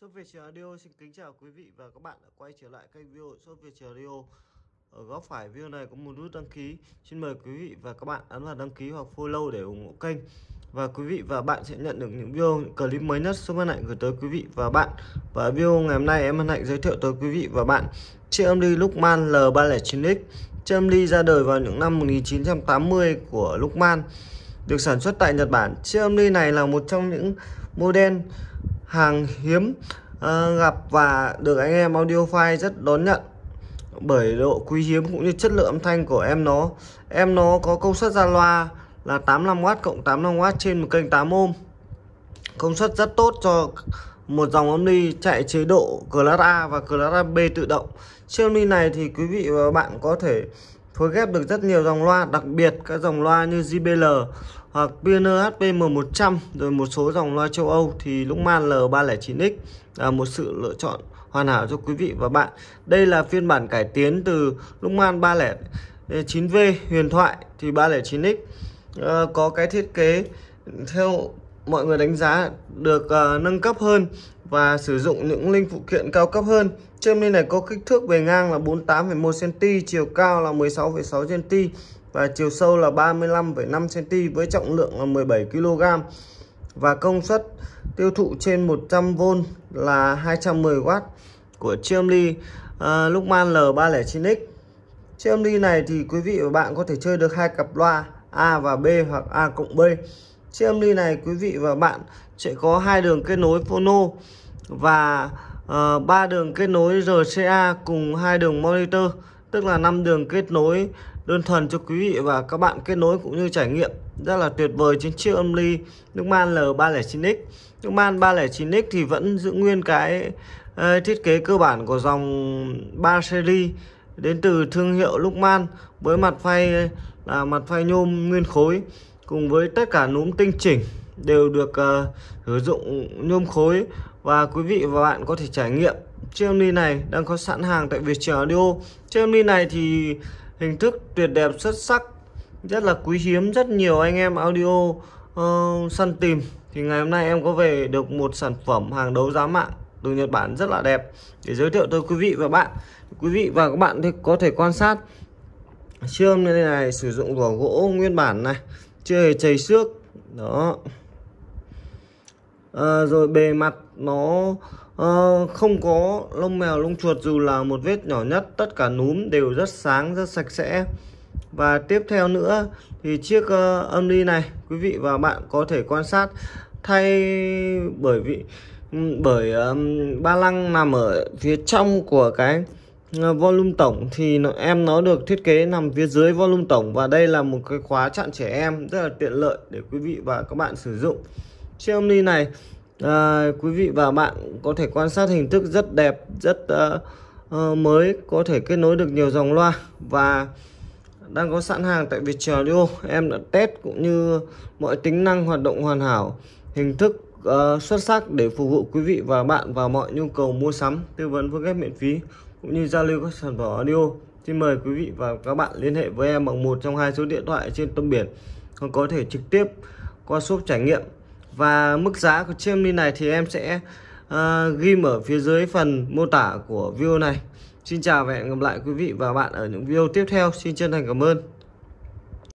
Shop Việt Radio xin kính chào quý vị và các bạn đã quay trở lại kênh video Shop Việt Radio. Ở góc phải video này có một nút đăng ký. Xin mời quý vị và các bạn ấn vào đăng ký hoặc follow để ủng hộ kênh. Và quý vị và bạn sẽ nhận được những video, clip mới nhất Shop Hân Hạnh gửi tới quý vị và bạn. Và video ngày hôm nay em Hân Hạnh giới thiệu tới quý vị và bạn chiếc âm ly Lucman L309X. Chiếc âm ly ra đời vào những năm 1980 của Lucman được sản xuất tại Nhật Bản. Chiếc âm ly này là một trong những model hàng hiếm uh, gặp và được anh em audio file rất đón nhận bởi độ quý hiếm cũng như chất lượng âm thanh của em nó em nó có công suất ra loa là 85W cộng 85W trên một kênh 8 ohm công suất rất tốt cho một dòng âm ly chạy chế độ Class A và Class B tự động siêu ly này thì quý vị và bạn có thể phối ghép được rất nhiều dòng loa đặc biệt các dòng loa như JBL hoặc Pioneer HPM100 rồi một số dòng loa châu Âu thì Lukman L309X là một sự lựa chọn hoàn hảo cho quý vị và bạn đây là phiên bản cải tiến từ Lukman 309V huyền thoại thì 309X à, có cái thiết kế theo mọi người đánh giá được à, nâng cấp hơn và sử dụng những linh phụ kiện cao cấp hơn. Châm lên này có kích thước bề ngang là 48,1 cm, chiều cao là 16,6 cm và chiều sâu là 35,5 cm với trọng lượng là 17 kg và công suất tiêu thụ trên 100V là 210W của chiêm ly à, uh, Lucman L309X. Chiêm ly này thì quý vị và bạn có thể chơi được hai cặp loa A và B hoặc A cộng B. Chiếc ly này quý vị và bạn sẽ có hai đường kết nối phono và ờ, ba uh, đường kết nối RCA cùng hai đường monitor tức là năm đường kết nối đơn thuần cho quý vị và các bạn kết nối cũng như trải nghiệm rất là tuyệt vời trên chiếc âm ly nước man L309X nước man 309X thì vẫn giữ nguyên cái uh, thiết kế cơ bản của dòng 3 series đến từ thương hiệu Lucman với mặt phay là mặt phay nhôm nguyên khối cùng với tất cả núm tinh chỉnh đều được uh, sử dụng nhôm khối và quý vị và bạn có thể trải nghiệm chiếc em này đang có sẵn hàng tại việt Viettel Audio chiếc em này thì hình thức tuyệt đẹp xuất sắc rất là quý hiếm rất nhiều anh em audio uh, săn tìm thì ngày hôm nay em có về được một sản phẩm hàng đấu giá mạng từ Nhật Bản rất là đẹp để giới thiệu tới quý vị và bạn quý vị và các bạn thì có thể quan sát chiếc em này, này sử dụng vỏ gỗ nguyên bản này chưa hề chảy xước đó à, rồi bề mặt nó à, không có lông mèo lông chuột dù là một vết nhỏ nhất tất cả núm đều rất sáng rất sạch sẽ và tiếp theo nữa thì chiếc uh, âm ly này quý vị và bạn có thể quan sát thay bởi vị bởi um, ba lăng nằm ở phía trong của cái volume tổng thì nó, em nó được thiết kế nằm phía dưới volume tổng và đây là một cái khóa chặn trẻ em rất là tiện lợi để quý vị và các bạn sử dụng chiếc âm ly này à, quý vị và bạn có thể quan sát hình thức rất đẹp rất uh, uh, mới có thể kết nối được nhiều dòng loa và đang có sẵn hàng tại việt Viettel Audio em đã test cũng như mọi tính năng hoạt động hoàn hảo hình thức uh, xuất sắc để phục vụ quý vị và bạn vào mọi nhu cầu mua sắm tư vấn phương ghép miễn phí cũng như giao lưu các sản phẩm audio xin mời quý vị và các bạn liên hệ với em bằng một trong hai số điện thoại trên tâm biển còn có thể trực tiếp qua shop trải nghiệm và mức giá của chiếc mini này thì em sẽ uh, ờ, ghim ở phía dưới phần mô tả của video này Xin chào và hẹn gặp lại quý vị và bạn ở những video tiếp theo Xin chân thành cảm ơn